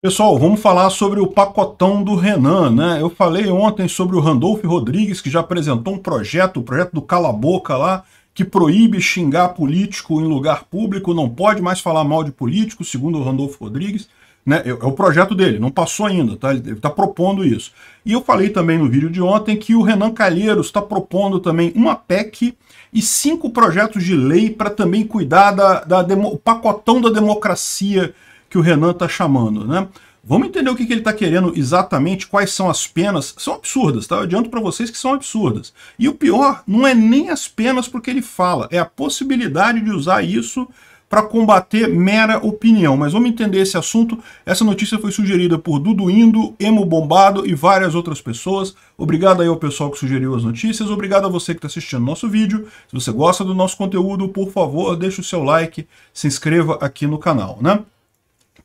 Pessoal, vamos falar sobre o pacotão do Renan, né? Eu falei ontem sobre o Randolph Rodrigues, que já apresentou um projeto, o projeto do Cala Boca lá, que proíbe xingar político em lugar público, não pode mais falar mal de político, segundo o Randolfo Rodrigues. Né? É, é o projeto dele, não passou ainda, tá? ele está propondo isso. E eu falei também no vídeo de ontem que o Renan Calheiros está propondo também uma PEC e cinco projetos de lei para também cuidar da, da demo, pacotão da democracia que o Renan está chamando, né? Vamos entender o que, que ele está querendo exatamente, quais são as penas. São absurdas, tá? Eu adianto para vocês que são absurdas. E o pior não é nem as penas porque ele fala, é a possibilidade de usar isso para combater mera opinião. Mas vamos entender esse assunto. Essa notícia foi sugerida por Dudu Indo, Emo Bombado e várias outras pessoas. Obrigado aí ao pessoal que sugeriu as notícias. Obrigado a você que está assistindo nosso vídeo. Se você gosta do nosso conteúdo, por favor, deixe o seu like, se inscreva aqui no canal, né?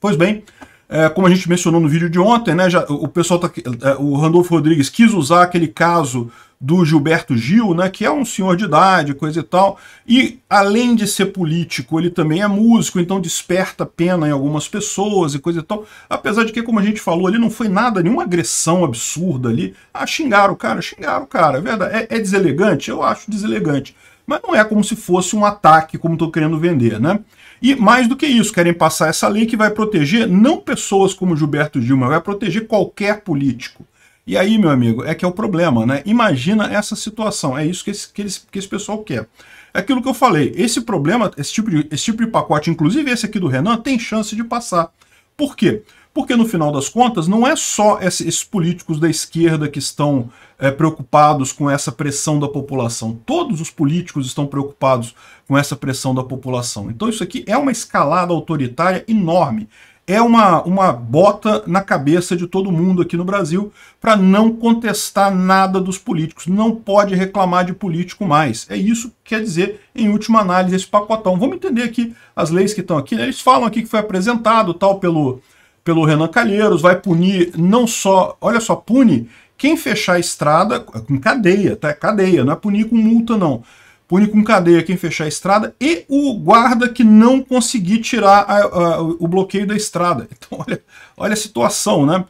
Pois bem, é, como a gente mencionou no vídeo de ontem, né, já, o pessoal tá, é, o Randolfo Rodrigues quis usar aquele caso do Gilberto Gil, né, que é um senhor de idade, coisa e tal, e além de ser político, ele também é músico, então desperta pena em algumas pessoas e coisa e tal, apesar de que, como a gente falou ali, não foi nada, nenhuma agressão absurda ali, ah, xingaram o cara, xingaram o cara, é verdade, é, é deselegante? Eu acho deselegante, mas não é como se fosse um ataque, como estou querendo vender, né? E mais do que isso, querem passar essa lei que vai proteger não pessoas como Gilberto Dilma, vai proteger qualquer político. E aí, meu amigo, é que é o problema, né? Imagina essa situação, é isso que esse, que esse, que esse pessoal quer. É aquilo que eu falei, esse problema, esse tipo, de, esse tipo de pacote, inclusive esse aqui do Renan, tem chance de passar. Por quê? Porque no final das contas, não é só esses políticos da esquerda que estão é, preocupados com essa pressão da população. Todos os políticos estão preocupados com essa pressão da população. Então isso aqui é uma escalada autoritária enorme. É uma, uma bota na cabeça de todo mundo aqui no Brasil para não contestar nada dos políticos. Não pode reclamar de político mais. É isso que quer dizer, em última análise, esse pacotão. Vamos entender aqui as leis que estão aqui. Né? Eles falam aqui que foi apresentado tal pelo pelo Renan Calheiros, vai punir não só, olha só, pune quem fechar a estrada com cadeia, tá? É cadeia, não é punir com multa, não. Pune com cadeia quem fechar a estrada e o guarda que não conseguir tirar a, a, o bloqueio da estrada. Então, olha, olha a situação, né?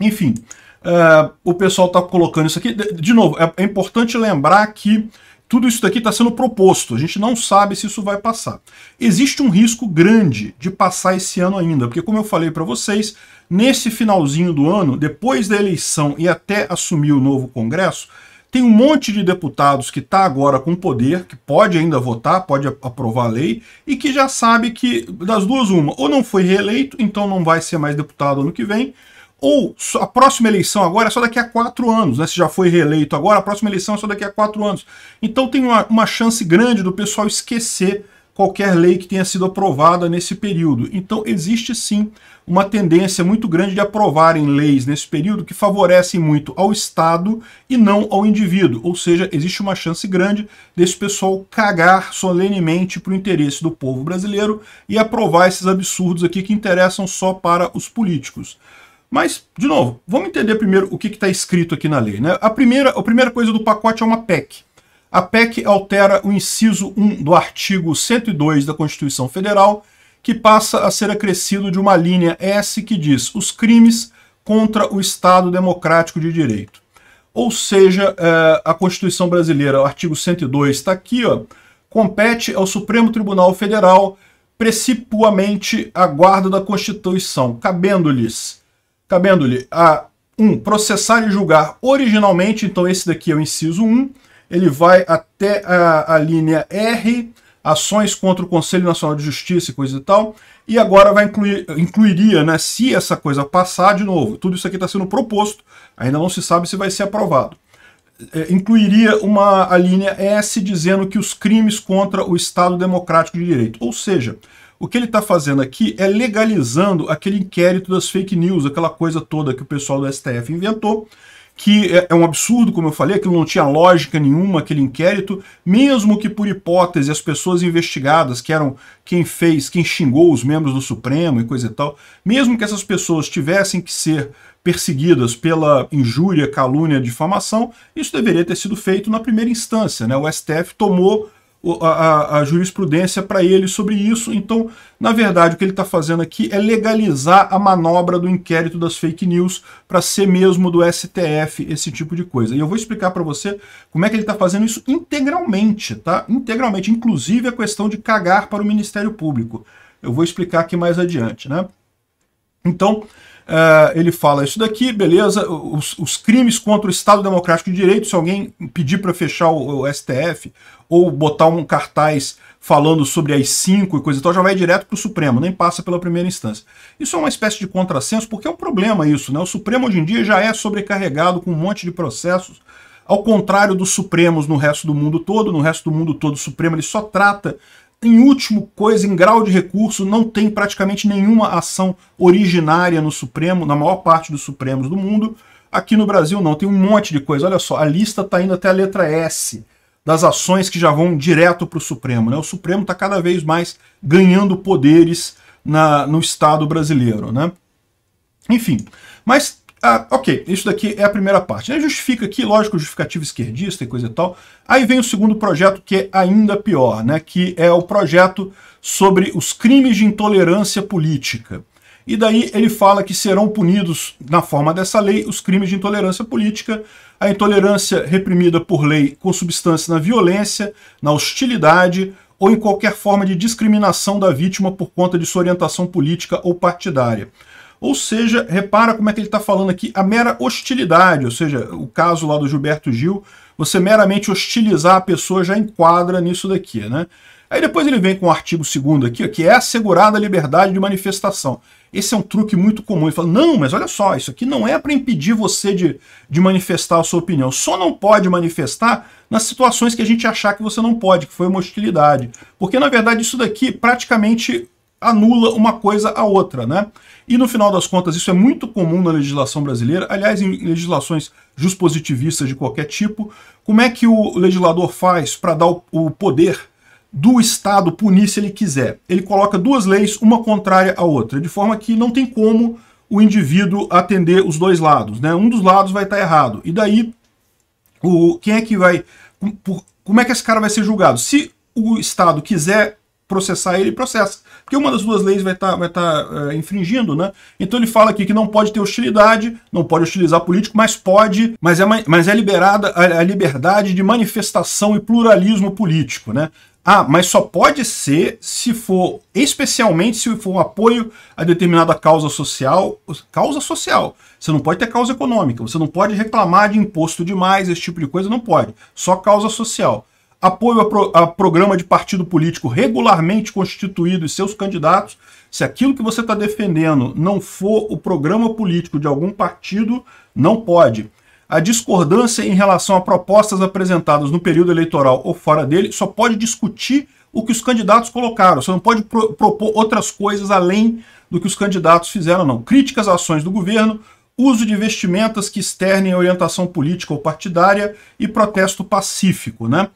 Enfim, uh, o pessoal está colocando isso aqui. De, de novo, é, é importante lembrar que tudo isso daqui está sendo proposto, a gente não sabe se isso vai passar. Existe um risco grande de passar esse ano ainda, porque como eu falei para vocês, nesse finalzinho do ano, depois da eleição e até assumir o novo Congresso, tem um monte de deputados que está agora com poder, que pode ainda votar, pode aprovar a lei, e que já sabe que das duas uma, ou não foi reeleito, então não vai ser mais deputado ano que vem, ou a próxima eleição agora é só daqui a quatro anos, né? Se já foi reeleito agora, a próxima eleição é só daqui a quatro anos. Então tem uma, uma chance grande do pessoal esquecer qualquer lei que tenha sido aprovada nesse período. Então existe sim uma tendência muito grande de aprovarem leis nesse período que favorecem muito ao Estado e não ao indivíduo. Ou seja, existe uma chance grande desse pessoal cagar solenemente para o interesse do povo brasileiro e aprovar esses absurdos aqui que interessam só para os políticos. Mas, de novo, vamos entender primeiro o que está escrito aqui na lei. Né? A, primeira, a primeira coisa do pacote é uma PEC. A PEC altera o inciso 1 do artigo 102 da Constituição Federal, que passa a ser acrescido de uma linha S que diz os crimes contra o Estado Democrático de Direito. Ou seja, eh, a Constituição Brasileira, o artigo 102, está aqui, ó, compete ao Supremo Tribunal Federal, precipuamente a guarda da Constituição, cabendo-lhes cabendo-lhe a 1. Um, processar e julgar originalmente, então esse daqui é o inciso 1, ele vai até a, a linha R, ações contra o Conselho Nacional de Justiça e coisa e tal, e agora vai incluir, incluiria, né, se essa coisa passar de novo, tudo isso aqui está sendo proposto, ainda não se sabe se vai ser aprovado. É, incluiria uma a linha S dizendo que os crimes contra o Estado Democrático de Direito, ou seja, o que ele está fazendo aqui é legalizando aquele inquérito das fake news, aquela coisa toda que o pessoal do STF inventou, que é, é um absurdo, como eu falei, aquilo não tinha lógica nenhuma, aquele inquérito, mesmo que por hipótese as pessoas investigadas, que eram quem fez, quem xingou os membros do Supremo e coisa e tal, mesmo que essas pessoas tivessem que ser perseguidas pela injúria, calúnia, difamação, isso deveria ter sido feito na primeira instância. Né? O STF tomou a, a jurisprudência para ele sobre isso. Então, na verdade, o que ele está fazendo aqui é legalizar a manobra do inquérito das fake news para ser mesmo do STF, esse tipo de coisa. E eu vou explicar para você como é que ele está fazendo isso integralmente, tá? Integralmente, inclusive a questão de cagar para o Ministério Público. Eu vou explicar aqui mais adiante, né? Então, ah, ele fala isso daqui, beleza, os, os, crimes contra o Estado Democrático de Direito, se alguém pedir para fechar o, o, STF ou botar um cartaz falando sobre as cinco e coisa e tal, já vai direto para o Supremo, nem passa pela primeira instância. Isso é uma espécie de contrassenso, porque é um problema isso, né? O Supremo hoje em dia já é sobrecarregado com um monte de processos, ao contrário dos Supremos no resto do mundo todo, no resto do mundo todo o Supremo ele só trata em último, coisa em grau de recurso, não tem praticamente nenhuma ação originária no Supremo, na maior parte dos Supremos do mundo. Aqui no Brasil não, tem um monte de coisa. Olha só, a lista está indo até a letra S das ações que já vão direto para o Supremo. Né? O Supremo está cada vez mais ganhando poderes na, no Estado brasileiro. Né? Enfim, mas ah, ok, isso daqui é a primeira parte. justifica aqui, lógico, justificativo esquerdista e coisa e tal. Aí vem o segundo projeto que é ainda pior, né? Que é o projeto sobre os crimes de intolerância política. E daí ele fala que serão punidos, na forma dessa lei, os crimes de intolerância política, a intolerância reprimida por lei com substância na violência, na hostilidade ou em qualquer forma de discriminação da vítima por conta de sua orientação política ou partidária ou seja, repara como é que ele está falando aqui, a mera hostilidade, ou seja, o caso lá do Gilberto Gil, você meramente hostilizar a pessoa já enquadra nisso daqui, né? Aí depois ele vem com o artigo 2 aqui, ó, que é assegurada a liberdade de manifestação. Esse é um truque muito comum. Ele fala, não, mas olha só, isso aqui não é para impedir você de, de manifestar a sua opinião. Só não pode manifestar nas situações que a gente achar que você não pode, que foi uma hostilidade. Porque, na verdade, isso daqui praticamente anula uma coisa a outra, né? E no final das contas, isso é muito comum na legislação brasileira, aliás, em legislações positivistas de qualquer tipo. Como é que o legislador faz para dar o poder do Estado punir se ele quiser? Ele coloca duas leis, uma contrária à outra, de forma que não tem como o indivíduo atender os dois lados. Né? Um dos lados vai estar errado. E daí, o, quem é que vai. Como é que esse cara vai ser julgado? Se o Estado quiser processar ele, processa porque uma das duas leis vai estar tá, vai tá, eh, infringindo, né? Então ele fala aqui que não pode ter hostilidade, não pode hostilizar político, mas pode, mas é, mas é liberada a, a liberdade de manifestação e pluralismo político, né? Ah, mas só pode ser se for, especialmente se for um apoio a determinada causa social. Causa social. Você não pode ter causa econômica. Você não pode reclamar de imposto demais, esse tipo de coisa, não pode. Só causa social apoio a, pro, a, programa de partido político regularmente constituído e seus candidatos, se aquilo que você está defendendo não for o programa político de algum partido, não pode. A discordância em relação a propostas apresentadas no período eleitoral ou fora dele só pode discutir o que os candidatos colocaram. Você não pode pro, propor outras coisas além do que os candidatos fizeram, não. Críticas às ações do governo, uso de vestimentas que externem orientação política ou partidária e protesto pacífico, né?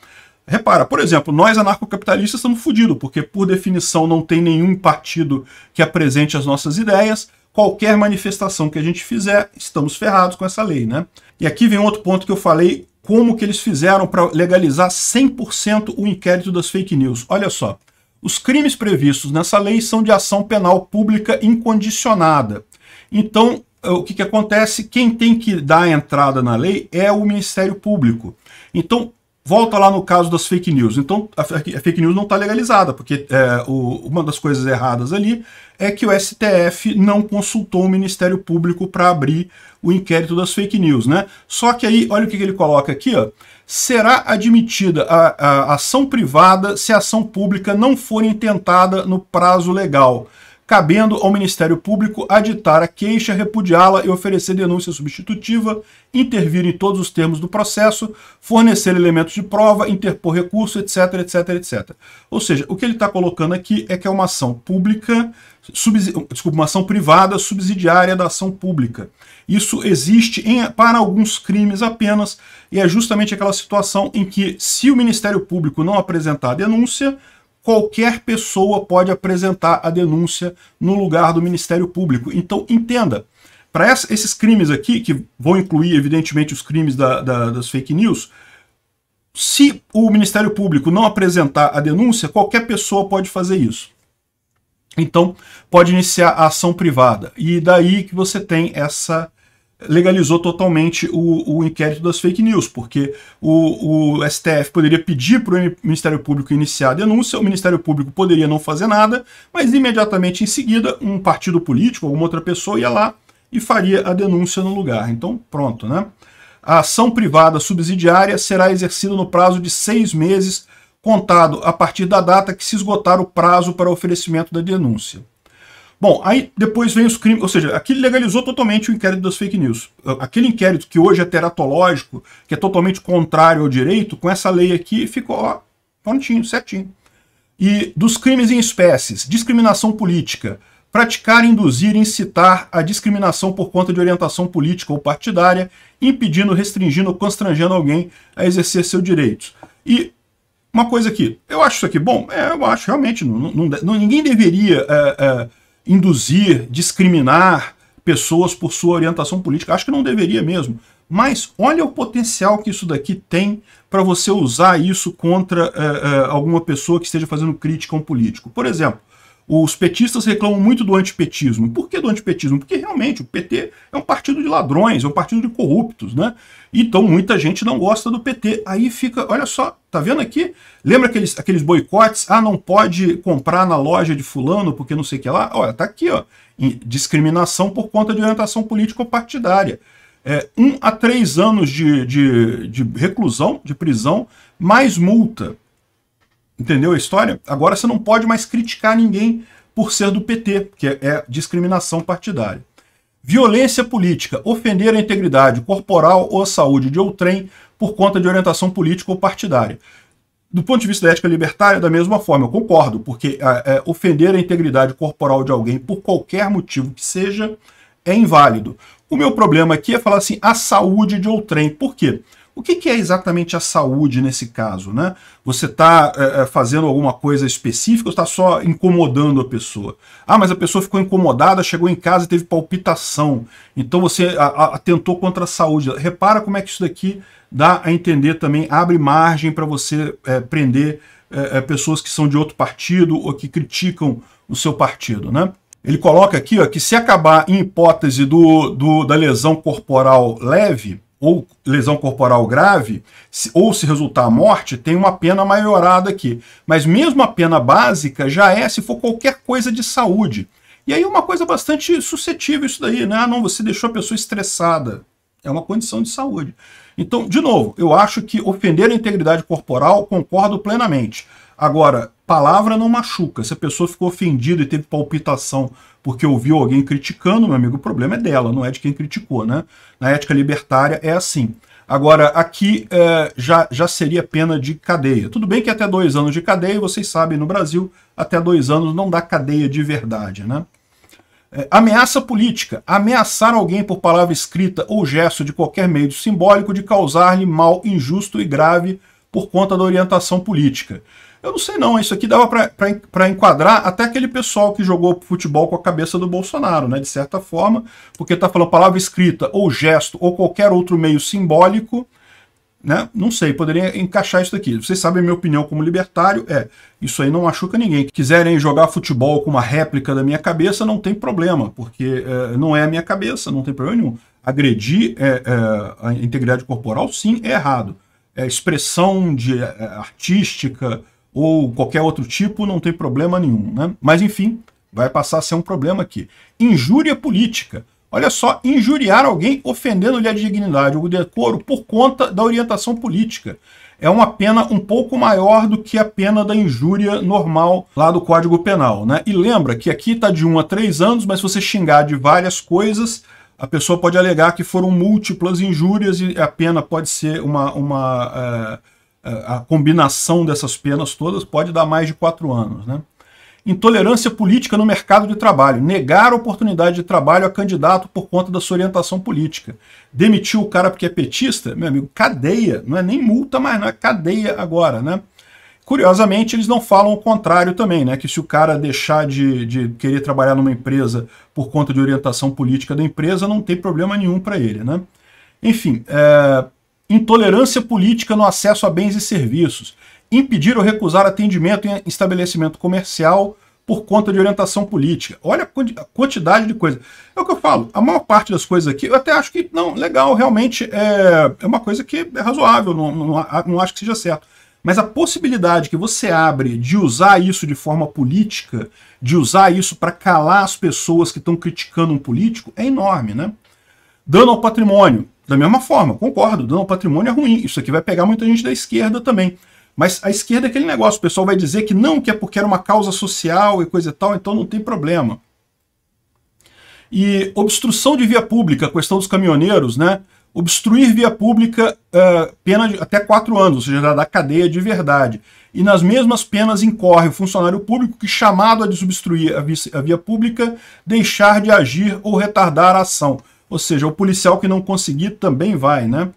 Repara, por exemplo, nós anarcocapitalistas estamos fodidos, porque por definição não tem nenhum partido que apresente as nossas ideias. Qualquer manifestação que a gente fizer, estamos ferrados com essa lei, né? E aqui vem outro ponto que eu falei, como que eles fizeram para legalizar 100% o inquérito das fake news. Olha só, os crimes previstos nessa lei são de ação penal pública incondicionada. Então, eh, o que, que acontece? Quem tem que dar entrada na lei é o Ministério Público. Então, Volta lá no caso das fake news. Então, a fake news não está legalizada, porque é, o, uma das coisas erradas ali é que o STF não consultou o Ministério Público para abrir o inquérito das fake news, né? Só que aí, olha o que, que ele coloca aqui, ó. Será admitida a, a ação privada se a ação pública não for intentada no prazo legal cabendo ao Ministério Público aditar a queixa, repudiá-la e oferecer denúncia substitutiva, intervir em todos os termos do processo, fornecer elementos de prova, interpor recurso, etc, etc, etc. Ou seja, o que ele está colocando aqui é que é uma ação pública, desculpa, uma ação privada subsidiária da ação pública. Isso existe em, para alguns crimes apenas, e é justamente aquela situação em que, se o Ministério Público não apresentar a denúncia, qualquer pessoa pode apresentar a denúncia no lugar do Ministério Público. Então, entenda, para esses crimes aqui, que vão incluir, evidentemente, os crimes da, da, das fake news, se o Ministério Público não apresentar a denúncia, qualquer pessoa pode fazer isso. Então, pode iniciar a ação privada. E daí que você tem essa legalizou totalmente o, o inquérito das fake news, porque o, o STF poderia pedir para o Ministério Público iniciar a denúncia, o Ministério Público poderia não fazer nada, mas imediatamente em seguida um partido político, alguma outra pessoa ia lá e faria a denúncia no lugar. Então, pronto, né? A ação privada subsidiária será exercida no prazo de seis meses, contado a partir da data que se esgotar o prazo para oferecimento da denúncia. Bom, aí depois vem os crimes, ou seja, aquilo legalizou totalmente o inquérito das fake news. Ah, aquele inquérito que hoje é teratológico, que é totalmente contrário ao direito, com essa lei aqui ficou ó, prontinho, certinho. E dos crimes em espécies, discriminação política, praticar, induzir, incitar a discriminação por conta de orientação política ou partidária, impedindo, restringindo ou constrangendo alguém a exercer seu direito E uma coisa aqui, eu acho isso aqui bom, é, eu acho realmente, não, não, não ninguém deveria... É, é, induzir, discriminar pessoas por sua orientação política. Acho que não deveria mesmo. Mas olha o potencial que isso daqui tem para você usar isso contra eh, eh, alguma pessoa que esteja fazendo crítica a um político. Por exemplo, os petistas reclamam muito do antipetismo. Por que do antipetismo? Porque realmente o PT é um partido de ladrões, é um partido de corruptos, né? Então muita gente não gosta do PT. Aí fica, olha só, tá vendo aqui? Lembra aqueles, aqueles boicotes? Ah, não pode comprar na loja de fulano porque não sei o que lá. Olha, tá aqui, ó. Discriminação por conta de orientação ou partidária É, um a três anos de, de, de reclusão, de prisão, mais multa. Entendeu a história? Agora você não pode mais criticar ninguém por ser do PT, que é, é, discriminação partidária. Violência política, ofender a integridade corporal ou a saúde de outrem por conta de orientação política ou partidária. Do ponto de vista da ética libertária, da mesma forma, eu concordo, porque é, é ofender a integridade corporal de alguém por qualquer motivo que seja é inválido. O meu problema aqui é falar assim, a saúde de outrem. Por quê? O que, que, é exatamente a saúde nesse caso? Né? Você está é, é, fazendo alguma coisa específica ou está só incomodando a pessoa? Ah, mas a pessoa ficou incomodada, chegou em casa e teve palpitação. Então você atentou contra a saúde. Repara como é que isso daqui dá a entender também, abre margem para você é, prender é, é, pessoas que são de outro partido ou que criticam o seu partido. Né? Ele coloca aqui ó, que se acabar em hipótese do, do, da lesão corporal leve, ou lesão corporal grave, ou se resultar a morte, tem uma pena maiorada aqui. Mas mesmo a pena básica já é se for qualquer coisa de saúde. E aí é uma coisa bastante suscetível isso daí, né? Ah, não, você deixou a pessoa estressada. É uma condição de saúde. Então, de novo, eu acho que ofender a integridade corporal concordo plenamente. Agora, palavra não machuca. Se a pessoa ficou ofendida e teve palpitação porque ouviu alguém criticando, meu amigo, o problema é dela, não é de quem criticou, né? Na ética libertária é assim. Agora, aqui é, já, já seria pena de cadeia. Tudo bem que até dois anos de cadeia, vocês sabem, no Brasil, até dois anos não dá cadeia de verdade, né? É, ameaça política, ameaçar alguém por palavra escrita ou gesto de qualquer meio simbólico de causar-lhe mal injusto e grave por conta da orientação política. Eu não sei não, isso aqui dava para enquadrar até aquele pessoal que jogou futebol com a cabeça do Bolsonaro, né, de certa forma, porque está falando palavra escrita ou gesto ou qualquer outro meio simbólico né? Não sei, poderia encaixar isso daqui. Vocês sabem minha opinião como libertário, é, isso aí não machuca ninguém. Quiserem jogar futebol com uma réplica da minha cabeça, não tem problema, porque é, não é a minha cabeça, não tem problema nenhum. Agredir é, é, a integridade corporal, sim, é errado. É, expressão de é, artística ou qualquer outro tipo, não tem problema nenhum. Né? Mas enfim, vai passar a ser um problema aqui. Injúria política. Olha só, injuriar alguém ofendendo-lhe a dignidade ou o decoro por conta da orientação política. É uma pena um pouco maior do que a pena da injúria normal lá do Código Penal. Né? E lembra que aqui está de 1 um a 3 anos, mas se você xingar de várias coisas, a pessoa pode alegar que foram múltiplas injúrias e a pena pode ser uma... uma eh, eh, a combinação dessas penas todas pode dar mais de quatro anos. Né? Intolerância política no mercado de trabalho. Negar a oportunidade de trabalho a candidato por conta da sua orientação política. Demitiu o cara porque é petista? Meu amigo, cadeia. Não é nem multa mais, não é cadeia agora, né? Curiosamente, eles não falam o contrário também, né? Que se o cara deixar de, de querer trabalhar numa empresa por conta de orientação política da empresa, não tem problema nenhum para ele, né? Enfim, é... intolerância política no acesso a bens e serviços impedir ou recusar atendimento em estabelecimento comercial por conta de orientação política. Olha a quantidade de coisa. É o que eu falo, a maior parte das coisas aqui, eu até acho que, não, legal, realmente é, é uma coisa que é razoável, não, não, não acho que seja certo. Mas a possibilidade que você abre de usar isso de forma política, de usar isso para calar as pessoas que estão criticando um político, é enorme, né? Dano ao patrimônio. Da mesma forma, concordo, dano ao patrimônio é ruim. Isso aqui vai pegar muita gente da esquerda também. Mas a esquerda é aquele negócio, o pessoal vai dizer que não, que é porque era uma causa social e coisa e tal, então não tem problema. E obstrução de via pública, questão dos caminhoneiros, né? Obstruir via pública, uh, pena de até quatro anos, ou seja, da cadeia de verdade. E nas mesmas penas incorre o funcionário público que, chamado a desobstruir a via, a via pública, deixar de agir ou retardar a ação. Ou seja, o policial que não conseguir também vai, né?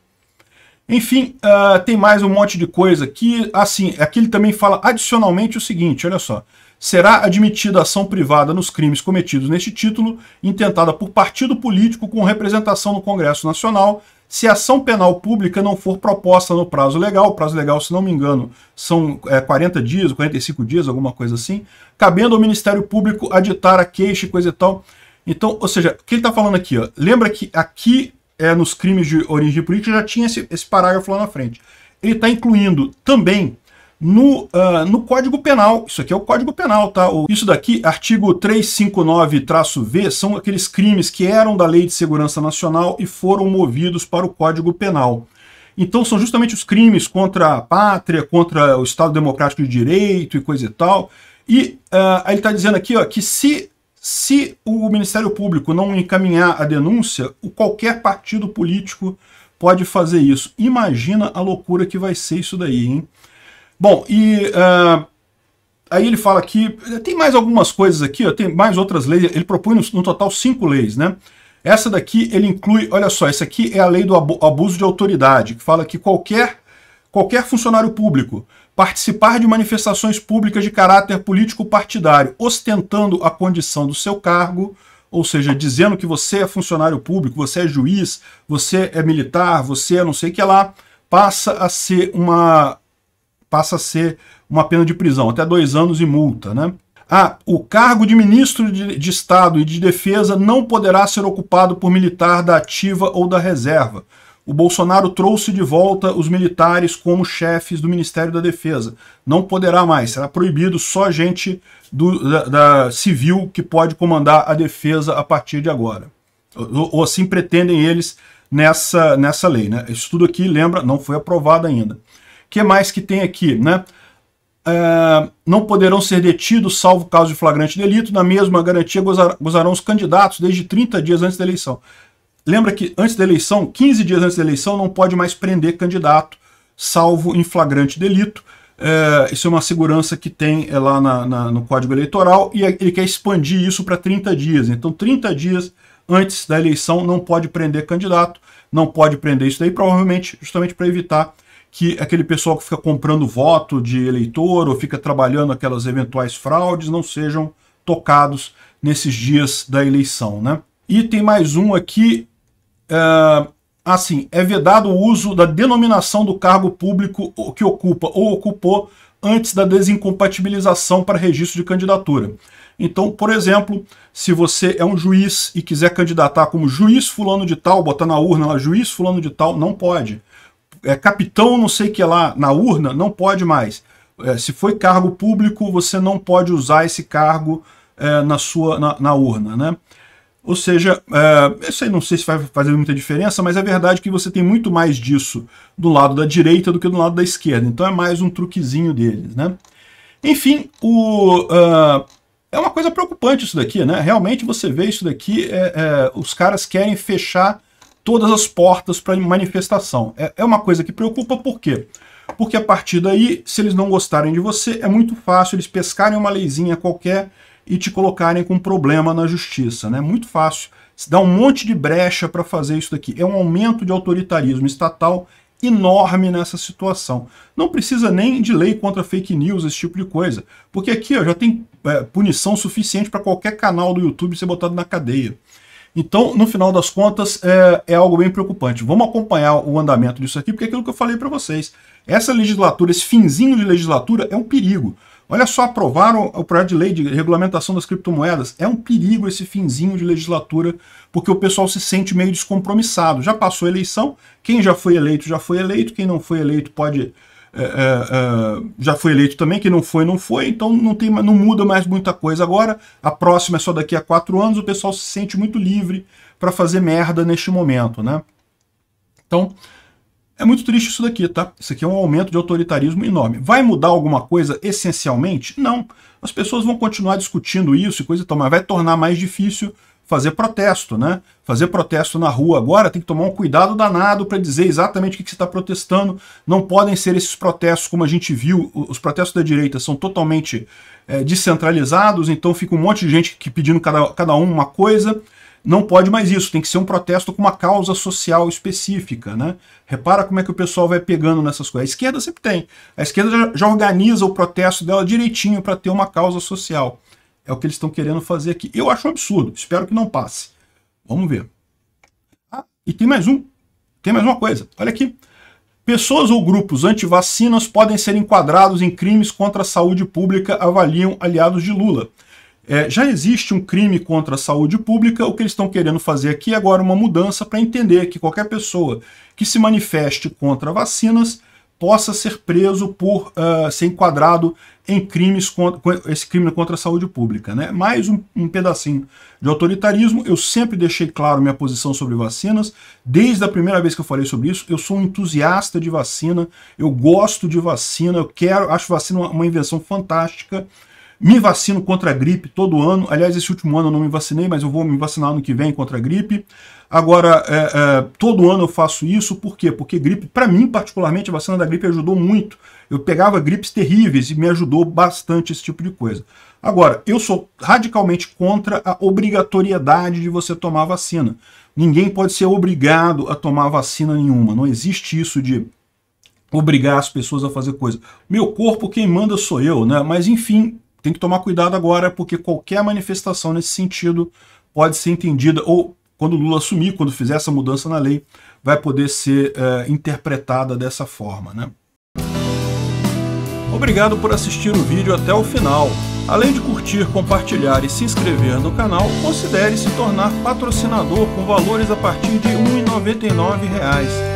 Enfim, uh, tem mais um monte de coisa aqui. Assim, aqui ele também fala adicionalmente o seguinte, olha só. Será admitida ação privada nos crimes cometidos neste título, intentada por partido político com representação no Congresso Nacional, se a ação penal pública não for proposta no prazo legal, prazo legal, se não me engano, são é, 40 dias, 45 dias, alguma coisa assim, cabendo ao Ministério Público aditar a queixa e coisa e tal. Então, ou seja, o que ele está falando aqui? Ó, lembra que aqui é, nos crimes de origem política, já tinha esse, esse parágrafo lá na frente. Ele está incluindo também no, uh, no Código Penal. Isso aqui é o Código Penal, tá? Isso daqui, artigo 359-V, são aqueles crimes que eram da Lei de Segurança Nacional e foram movidos para o Código Penal. Então são justamente os crimes contra a pátria, contra o Estado Democrático de Direito e coisa e tal. E uh, ele está dizendo aqui ó, que se se o Ministério Público não encaminhar a denúncia, qualquer partido político pode fazer isso. Imagina a loucura que vai ser isso daí, hein? Bom, e uh, aí ele fala que eh, tem mais algumas coisas aqui, ó, tem mais outras leis, ele propõe no, no, total cinco leis, né? Essa daqui ele inclui, olha só, essa aqui é a lei do abuso de autoridade, que fala que qualquer qualquer funcionário público participar de manifestações públicas de caráter político-partidário, ostentando a condição do seu cargo, ou seja, dizendo que você é funcionário público, você é juiz, você é militar, você é não sei o que lá, passa a ser uma passa a ser uma pena de prisão, até dois anos e multa, né? Ah, o cargo de ministro de, de Estado e de Defesa não poderá ser ocupado por militar da ativa ou da reserva o Bolsonaro trouxe de volta os militares como chefes do Ministério da Defesa. Não poderá mais, será proibido só gente do, da, da civil que pode comandar a defesa a partir de agora. Ou, ou assim pretendem eles nessa, nessa lei. Né? Isso tudo aqui, lembra, não foi aprovado ainda. O que mais que tem aqui? Né? É, não poderão ser detidos, salvo caso de flagrante delito, na mesma garantia gozar, gozarão os candidatos desde 30 dias antes da eleição. Lembra que antes da eleição, 15 dias antes da eleição, não pode mais prender candidato, salvo em flagrante delito. É, isso é uma segurança que tem é, lá na, na, no Código Eleitoral e é, ele quer expandir isso para 30 dias. Então, 30 dias antes da eleição não pode prender candidato, não pode prender isso daí, provavelmente justamente para evitar que aquele pessoal que fica comprando voto de eleitor ou fica trabalhando aquelas eventuais fraudes não sejam tocados nesses dias da eleição, né? E tem mais um aqui, é, assim, é vedado o uso da denominação do cargo público que ocupa ou ocupou antes da desincompatibilização para registro de candidatura. Então, por exemplo, se você é um juiz e quiser candidatar como juiz fulano de tal, botar na urna lá, juiz fulano de tal, não pode. É capitão não sei que lá, na urna, não pode mais. É, se foi cargo público, você não pode usar esse cargo é, na sua na, na urna, né? Ou seja, é, isso aí não sei se vai fazer muita diferença, mas é verdade que você tem muito mais disso do lado da direita do que do lado da esquerda. Então é mais um truquezinho deles, né? Enfim, o, uh, é uma coisa preocupante isso daqui, né? Realmente você vê isso daqui, é, é, os caras querem fechar todas as portas para manifestação. É, é uma coisa que preocupa, por quê? Porque a partir daí, se eles não gostarem de você, é muito fácil eles pescarem uma leizinha qualquer e te colocarem com problema na justiça. né? muito fácil. Se dá um monte de brecha para fazer isso daqui. É um aumento de autoritarismo estatal enorme nessa situação. Não precisa nem de lei contra fake news, esse tipo de coisa. Porque aqui ó, já tem é, punição suficiente para qualquer canal do YouTube ser botado na cadeia. Então, no final das contas, é, é, algo bem preocupante. Vamos acompanhar o andamento disso aqui, porque é aquilo que eu falei para vocês. Essa legislatura, esse finzinho de legislatura, é um perigo. Olha só, aprovaram o projeto de lei de regulamentação das criptomoedas. É um perigo esse finzinho de legislatura, porque o pessoal se sente meio descompromissado. Já passou a eleição, quem já foi eleito já foi eleito, quem não foi eleito pode. É, é, é já foi eleito também, quem não foi, não foi, então não, tem, não muda mais muita coisa agora. A próxima é só daqui a quatro anos, o pessoal se sente muito livre para fazer merda neste momento, né? Então, é muito triste isso daqui, tá? Isso aqui é um aumento de autoritarismo enorme. Vai mudar alguma coisa essencialmente? Não. As pessoas vão continuar discutindo isso e coisa e tal, mas vai tornar mais difícil fazer protesto, né? Fazer protesto na rua agora tem que tomar um cuidado danado para dizer exatamente o que você está protestando. Não podem ser esses protestos como a gente viu. Os protestos da direita são totalmente é, descentralizados, então fica um monte de gente que pedindo cada, cada um uma coisa. Não pode mais isso, tem que ser um protesto com uma causa social específica. Né? Repara como é que o pessoal vai pegando nessas coisas. A esquerda sempre tem. A esquerda já, organiza o protesto dela direitinho para ter uma causa social. É o que eles estão querendo fazer aqui. Eu acho um absurdo, espero que não passe. Vamos ver. Ah, e tem mais um. Tem mais uma coisa. Olha aqui. Pessoas ou grupos antivacinas podem ser enquadrados em crimes contra a saúde pública, avaliam aliados de Lula. É, já existe um crime contra a saúde pública, o que eles estão querendo fazer aqui é agora uma mudança para entender que qualquer pessoa que se manifeste contra vacinas possa ser preso por uh, ser enquadrado em crimes contra esse crime contra a saúde pública, né? Mais um, um, pedacinho de autoritarismo. Eu sempre deixei claro minha posição sobre vacinas desde a primeira vez que eu falei sobre isso. Eu sou um entusiasta de vacina, eu gosto de vacina, eu quero, acho vacina uma, uma invenção fantástica. Me vacino contra a gripe todo ano. Aliás, esse último ano eu não me vacinei, mas eu vou me vacinar ano que vem contra a gripe. Agora, é, é, todo ano eu faço isso, por quê? Porque gripe, para mim particularmente, a vacina da gripe ajudou muito. Eu pegava gripes terríveis e me ajudou bastante esse tipo de coisa. Agora, eu sou radicalmente contra a obrigatoriedade de você tomar vacina. Ninguém pode ser obrigado a tomar vacina nenhuma. Não existe isso de obrigar as pessoas a fazer coisa. Meu corpo, quem manda sou eu, né? Mas enfim, tem que tomar cuidado agora, porque qualquer manifestação nesse sentido pode ser entendida, ou quando Lula assumir, quando fizer essa mudança na lei, vai poder ser é, interpretada dessa forma. Né? Obrigado por assistir o vídeo até o final. Além de curtir, compartilhar e se inscrever no canal, considere se tornar patrocinador com valores a partir de R$ 1,99